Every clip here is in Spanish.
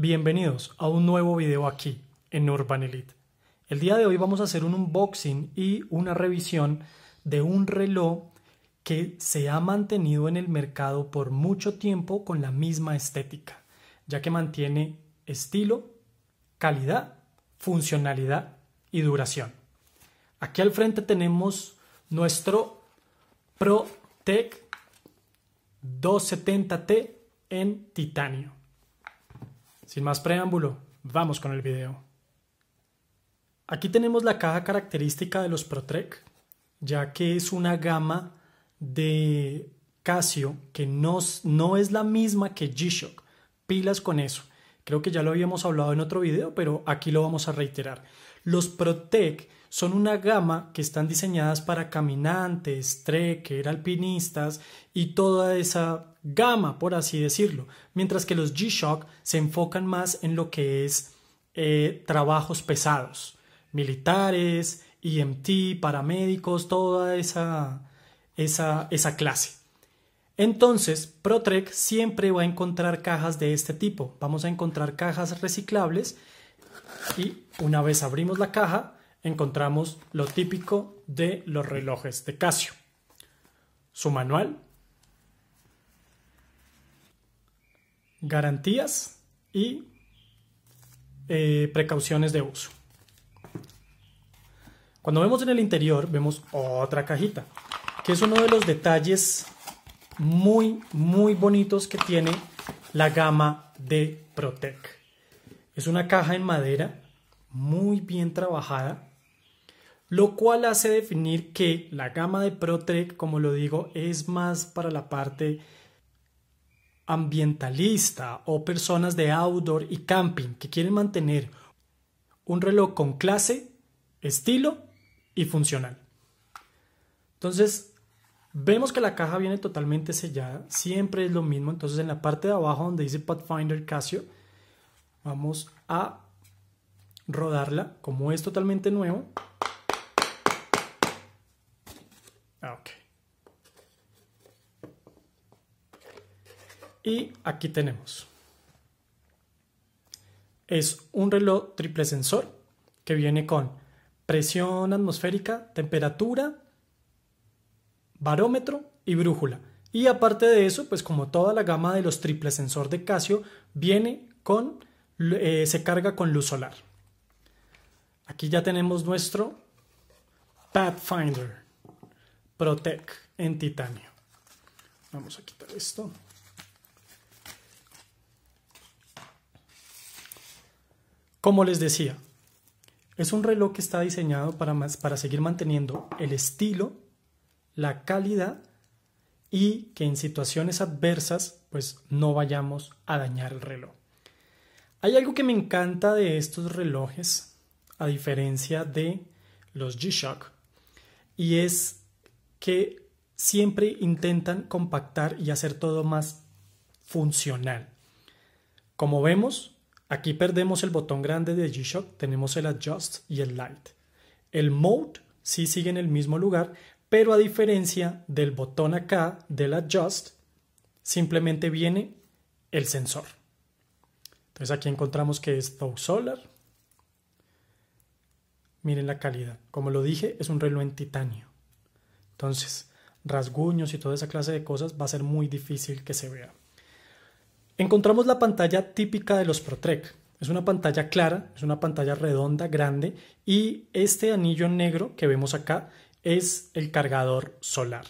Bienvenidos a un nuevo video aquí en Urban Elite. El día de hoy vamos a hacer un unboxing y una revisión de un reloj que se ha mantenido en el mercado por mucho tiempo con la misma estética, ya que mantiene estilo, calidad, funcionalidad y duración. Aquí al frente tenemos nuestro ProTech 270T en titanio. Sin más preámbulo, vamos con el video. Aquí tenemos la caja característica de los ProTrek, ya que es una gama de Casio que no, es la misma que G-Shock. Pilas con eso. Creo que ya lo habíamos hablado en otro video, pero aquí lo vamos a reiterar. Los Protec son una gama que están diseñadas para caminantes, trekker, alpinistas y toda esa gama, por así decirlo, mientras que los G-Shock se enfocan más en lo que es eh, trabajos pesados, militares, EMT, paramédicos, toda esa, esa, esa clase. Entonces, ProTrek siempre va a encontrar cajas de este tipo. Vamos a encontrar cajas reciclables y una vez abrimos la caja encontramos lo típico de los relojes de Casio. Su manual, garantías y eh, precauciones de uso. Cuando vemos en el interior vemos otra cajita, que es uno de los detalles muy, muy bonitos que tiene la gama de Protec. Es una caja en madera muy bien trabajada, lo cual hace definir que la gama de ProTrek, como lo digo, es más para la parte ambientalista o personas de outdoor y camping que quieren mantener un reloj con clase, estilo y funcional. Entonces, vemos que la caja viene totalmente sellada, siempre es lo mismo, entonces en la parte de abajo donde dice Pathfinder Casio, Vamos a rodarla. Como es totalmente nuevo. Ah, y aquí tenemos. Es un reloj triple sensor que viene con presión atmosférica, temperatura, barómetro y brújula. Y aparte de eso, pues como toda la gama de los triple sensor de Casio, viene con eh, se carga con luz solar. Aquí ya tenemos nuestro Pathfinder Protec en titanio. Vamos a quitar esto. Como les decía, es un reloj que está diseñado para, para seguir manteniendo el estilo, la calidad y que en situaciones adversas pues no vayamos a dañar el reloj. Hay algo que me encanta de estos relojes, a diferencia de los G-Shock, y es que siempre intentan compactar y hacer todo más funcional. Como vemos, aquí perdemos el botón grande de G-Shock, tenemos el Adjust y el Light. El Mode sí sigue en el mismo lugar, pero a diferencia del botón acá del Adjust, simplemente viene el sensor. Entonces aquí encontramos que es Thou Solar. Miren la calidad. Como lo dije, es un reloj en titanio. Entonces, rasguños y toda esa clase de cosas va a ser muy difícil que se vea. Encontramos la pantalla típica de los ProTrek. Es una pantalla clara, es una pantalla redonda, grande y este anillo negro que vemos acá es el cargador solar.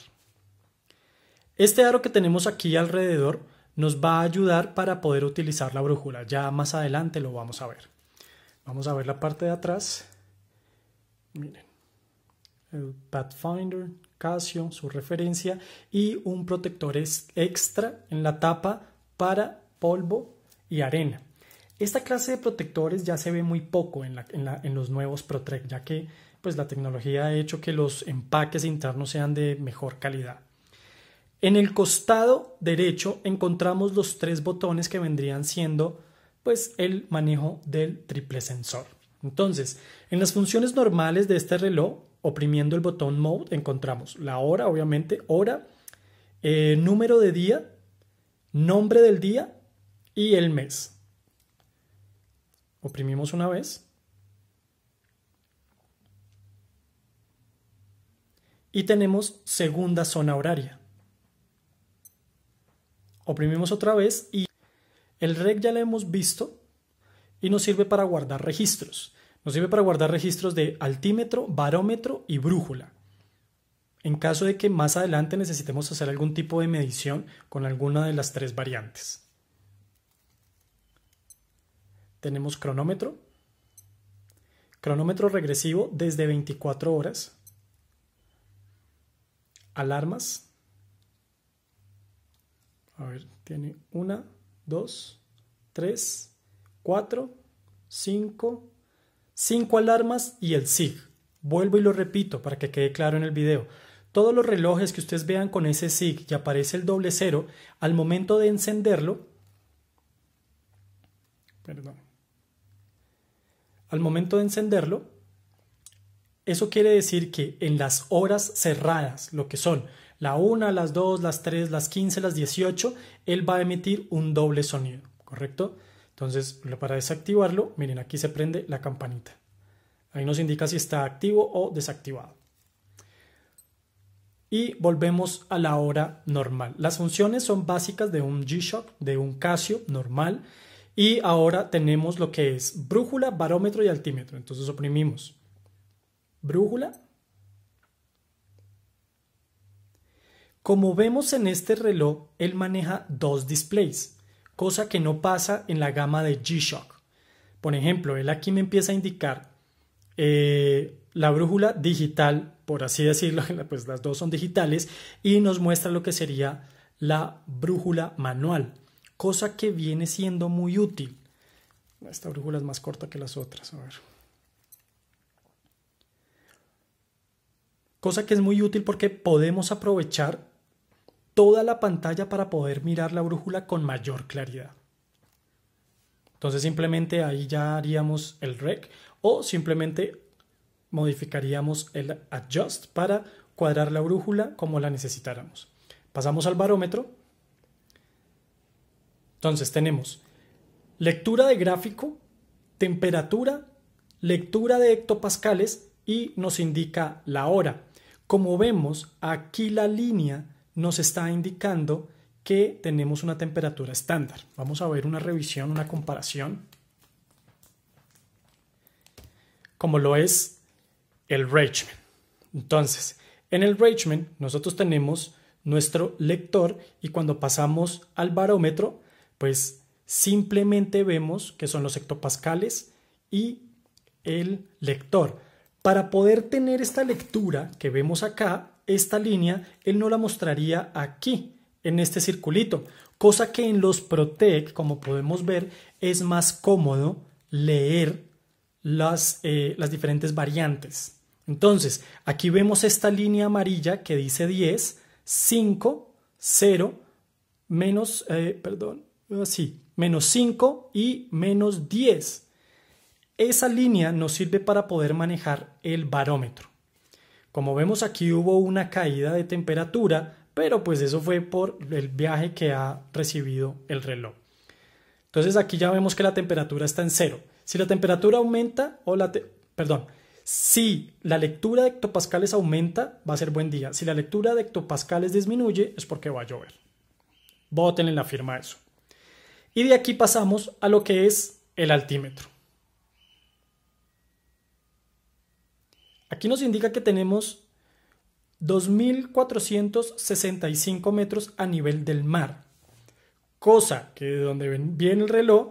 Este aro que tenemos aquí alrededor nos va a ayudar para poder utilizar la brújula. Ya más adelante lo vamos a ver. Vamos a ver la parte de atrás. Miren, el Pathfinder, Casio, su referencia y un protector extra en la tapa para polvo y arena. Esta clase de protectores ya se ve muy poco en, los nuevos Protrek, ya que pues, la tecnología ha hecho que los empaques internos sean de mejor calidad. En el costado derecho encontramos los tres botones que vendrían siendo pues el manejo del triple sensor. Entonces, en las funciones normales de este reloj, oprimiendo el botón mode encontramos la hora, obviamente, hora, eh, número de día, nombre del día y el mes. Oprimimos una vez. Y tenemos segunda zona horaria oprimimos otra vez y el rec ya lo hemos visto y nos sirve para guardar registros. Nos sirve para guardar registros de altímetro, barómetro y brújula. En caso de que más adelante necesitemos hacer algún tipo de medición con alguna de las tres variantes. Tenemos cronómetro, cronómetro regresivo desde 24 horas, alarmas, a ver, tiene una, dos, tres, cuatro, cinco, cinco alarmas y el SIG. Vuelvo y lo repito para que quede claro en el video. Todos los relojes que ustedes vean con ese SIG que aparece el doble cero, al momento de encenderlo, perdón, al momento de encenderlo, eso quiere decir que en las horas cerradas, lo que son la 1, las 2, las 3, las 15, las 18, él va a emitir un doble sonido, ¿correcto? Entonces, para desactivarlo, miren, aquí se prende la campanita. Ahí nos indica si está activo o desactivado. Y volvemos a la hora normal. Las funciones son básicas de un G-Shock, de un Casio normal. Y ahora tenemos lo que es brújula, barómetro y altímetro. Entonces oprimimos brújula, Como vemos en este reloj, él maneja dos displays, cosa que no pasa en la gama de G-Shock. Por ejemplo, él aquí me empieza a indicar eh, la brújula digital, por así decirlo, pues las dos son digitales, y nos muestra lo que sería la brújula manual, cosa que viene siendo muy útil. Esta brújula es más corta que las otras, a ver. Cosa que es muy útil porque podemos aprovechar toda la pantalla para poder mirar la brújula con mayor claridad. Entonces simplemente ahí ya haríamos el rec o simplemente modificaríamos el adjust para cuadrar la brújula como la necesitáramos. Pasamos al barómetro. Entonces tenemos lectura de gráfico, temperatura, lectura de hectopascales y nos indica la hora. Como vemos, aquí la línea nos está indicando que tenemos una temperatura estándar. Vamos a ver una revisión, una comparación, como lo es el Reichman. Entonces, en el Reichman nosotros tenemos nuestro lector y cuando pasamos al barómetro, pues simplemente vemos que son los hectopascales y el lector. Para poder tener esta lectura que vemos acá, esta línea, él no la mostraría aquí, en este circulito, cosa que en los Protec, como podemos ver, es más cómodo leer las, eh, las diferentes variantes. Entonces, aquí vemos esta línea amarilla que dice 10, 5, 0, menos, eh, perdón, así, ah, menos 5 y menos 10. Esa línea nos sirve para poder manejar el barómetro. Como vemos aquí hubo una caída de temperatura, pero pues eso fue por el viaje que ha recibido el reloj. Entonces aquí ya vemos que la temperatura está en cero. Si la temperatura aumenta o la... perdón. Si la lectura de hectopascales aumenta, va a ser buen día. Si la lectura de hectopascales disminuye, es porque va a llover. Voten en la firma eso. Y de aquí pasamos a lo que es el altímetro. Aquí nos indica que tenemos 2.465 metros a nivel del mar, cosa que de donde viene el reloj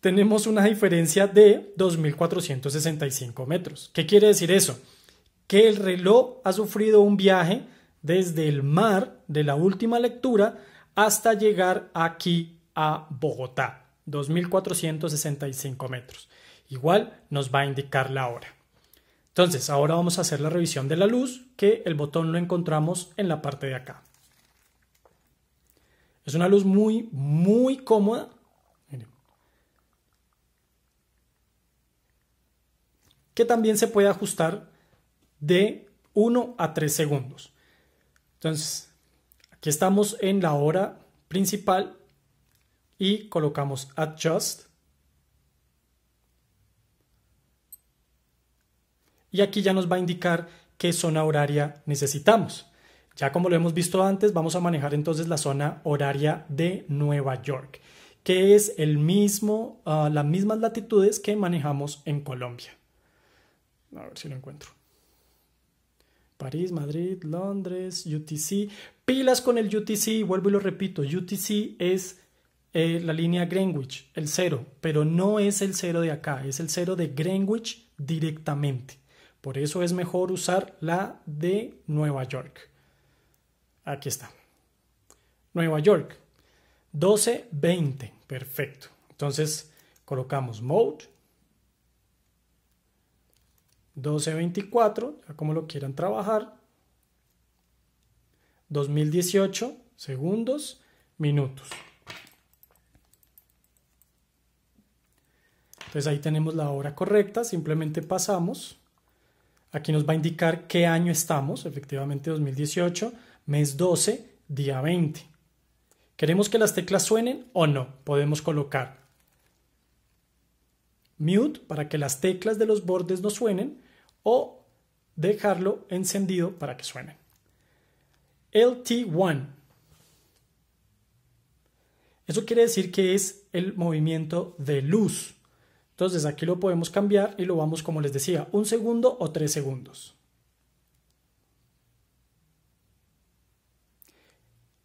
tenemos una diferencia de 2.465 metros. ¿Qué quiere decir eso? Que el reloj ha sufrido un viaje desde el mar de la última lectura hasta llegar aquí a Bogotá, 2.465 metros. Igual nos va a indicar la hora. Entonces, ahora vamos a hacer la revisión de la luz, que el botón lo encontramos en la parte de acá. Es una luz muy, muy cómoda. Que también se puede ajustar de 1 a 3 segundos. Entonces, aquí estamos en la hora principal y colocamos Adjust. y aquí ya nos va a indicar qué zona horaria necesitamos. Ya como lo hemos visto antes, vamos a manejar entonces la zona horaria de Nueva York, que es el mismo, ah, las mismas latitudes que manejamos en Colombia. A ver si lo encuentro. París, Madrid, Londres, UTC. Pilas con el UTC, vuelvo y lo repito, UTC es eh, la línea Greenwich, el cero, pero no es el cero de acá, es el cero de Greenwich directamente. Por eso es mejor usar la de Nueva York. Aquí está. Nueva York. 1220. Perfecto. Entonces colocamos mode. 1224, como lo quieran trabajar. 2018, segundos, minutos. Entonces ahí tenemos la hora correcta, simplemente pasamos Aquí nos va a indicar qué año estamos, efectivamente 2018, mes 12, día 20. ¿Queremos que las teclas suenen o no? Podemos colocar mute para que las teclas de los bordes no suenen o dejarlo encendido para que suenen. LT1. Eso quiere decir que es el movimiento de luz. Entonces aquí lo podemos cambiar y lo vamos como les decía, un segundo o tres segundos.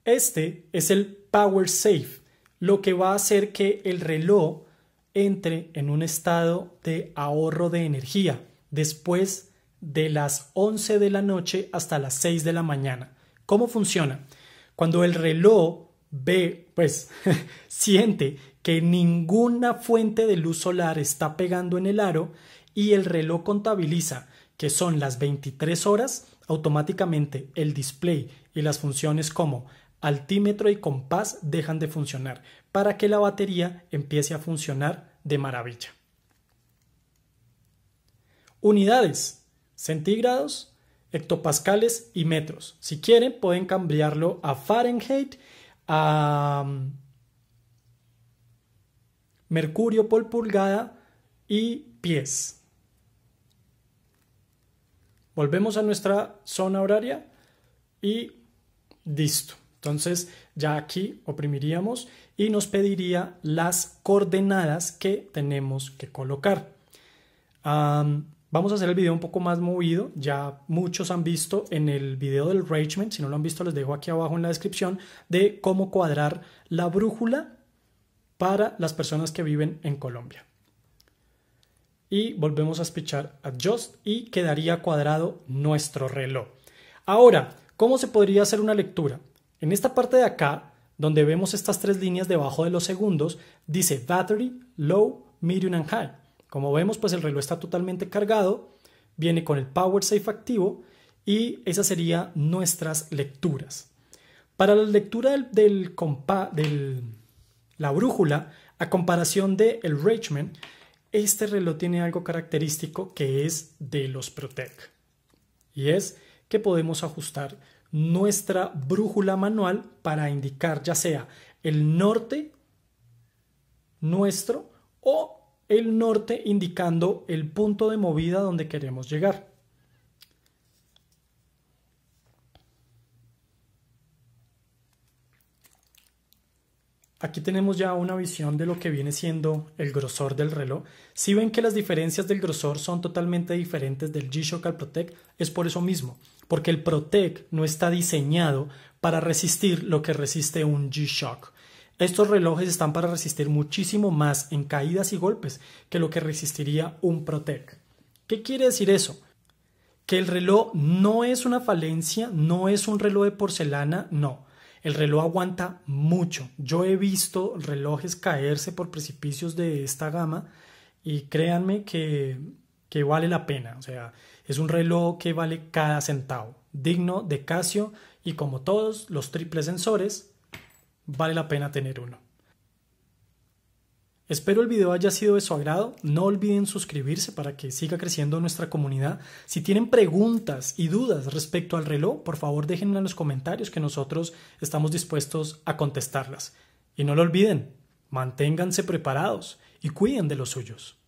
Este es el Power Safe, lo que va a hacer que el reloj entre en un estado de ahorro de energía después de las 11 de la noche hasta las 6 de la mañana. ¿Cómo funciona? Cuando el reloj ve, pues siente que ninguna fuente de luz solar está pegando en el aro y el reloj contabiliza que son las 23 horas, automáticamente el display y las funciones como altímetro y compás dejan de funcionar para que la batería empiece a funcionar de maravilla. Unidades, centígrados, hectopascales y metros. Si quieren pueden cambiarlo a Fahrenheit, a mercurio por pulgada y pies. Volvemos a nuestra zona horaria y listo. Entonces ya aquí oprimiríamos y nos pediría las coordenadas que tenemos que colocar. vamos a hacer el video un poco más movido, ya muchos han visto en el video del Ragement, si no lo han visto les dejo aquí abajo en la descripción, de cómo cuadrar la brújula para las personas que viven en Colombia. Y volvemos a a adjust y quedaría cuadrado nuestro reloj. Ahora, ¿cómo se podría hacer una lectura? En esta parte de acá, donde vemos estas tres líneas debajo de los segundos, dice battery, low, medium and high. Como vemos, pues el reloj está totalmente cargado, viene con el power safe activo y esas serían nuestras lecturas. Para la lectura del, del compás, del la brújula, a comparación de el Richmond, este reloj tiene algo característico que es de los Protec. Y es que podemos ajustar nuestra brújula manual para indicar ya sea el norte nuestro o el norte indicando el punto de movida donde queremos llegar. Aquí tenemos ya una visión de lo que viene siendo el grosor del reloj. Si ven que las diferencias del grosor son totalmente diferentes del G-Shock al Protec, es por eso mismo, porque el Protec no está diseñado para resistir lo que resiste un G-Shock. Estos relojes están para resistir muchísimo más en caídas y golpes que lo que resistiría un Protec. ¿Qué quiere decir eso? Que el reloj no es una falencia, no es un reloj de porcelana, no. El reloj aguanta mucho. Yo he visto relojes caerse por precipicios de esta gama y créanme que, que vale la pena. O sea, es un reloj que vale cada centavo. Digno de Casio y como todos los triples sensores, vale la pena tener uno. Espero el video haya sido de su agrado. No olviden suscribirse para que siga creciendo nuestra comunidad. Si tienen preguntas y dudas respecto al reloj, por favor déjenla en los comentarios que nosotros estamos dispuestos a contestarlas. Y no lo olviden, manténganse preparados y cuiden de los suyos.